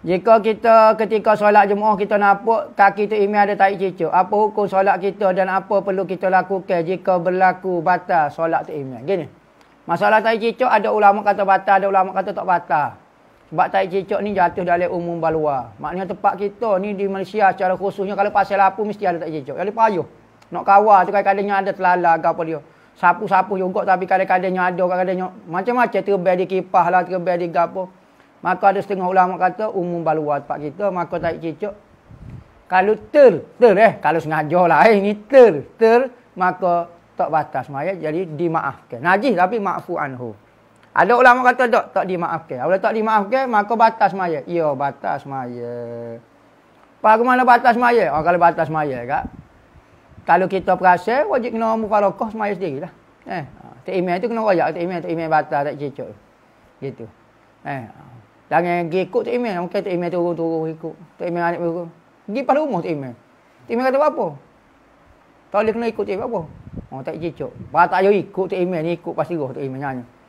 Jika kita ketika solat Jumaat kita nampak kaki tu imam ada tak cicuk, apa hukum solat kita dan apa perlu kita lakukan jika berlaku batal solat tu imam? Gini. Masalah tahi cicuk ada ulama kata batal, ada ulama kata tak batal. Sebab tahi cicuk ni jatuh dalam umum balua. Maknanya tempat kita ni di Malaysia secara khususnya kalau pasal lapu mesti ada tak cicuk. Kalau payuh. Nak kawal tu kadang-kadang ada telala ke apa dia. Sapu-sapu juga tapi kadang-kadang ada, kadang-kadang macam-macam terbel di kipah lah, terbel di gapo. Maka ada setengah ulama kata umum baluwa tempat kita maka tak cicuk. Kalau ter, ter eh kalau sengaja lah eh ni ter, ter maka tak batas mayat jadi dimaafkan. Najis tapi maafu anhu. Ada ulama kata tak tak dimaafkan. Kalau tak dimaafkan maka batas mayat. Ya batas mayat. Apa mana batas mayat? Oh, kalau batas mayat kak. Kalau kita perasa wajib kena mufarakah semaya sendirilah. Eh, ha, tak iman tu kena royak, tak iman, tak iman batal, tak cicuk. Gitu. Eh. Jangan pergi ikut Tok Imel. Mungkin Tok Imel turun-turun ikut. Tok Imel anak turun. Pergi pada rumah Tok Imel. Tok Imel kata apa? Tak boleh kena ikut Tok Imel apa? Oh, tak cicuk. Bahkan tak ajar ikut Tok Imel ni ikut pasti roh Tok Imel nyanyi.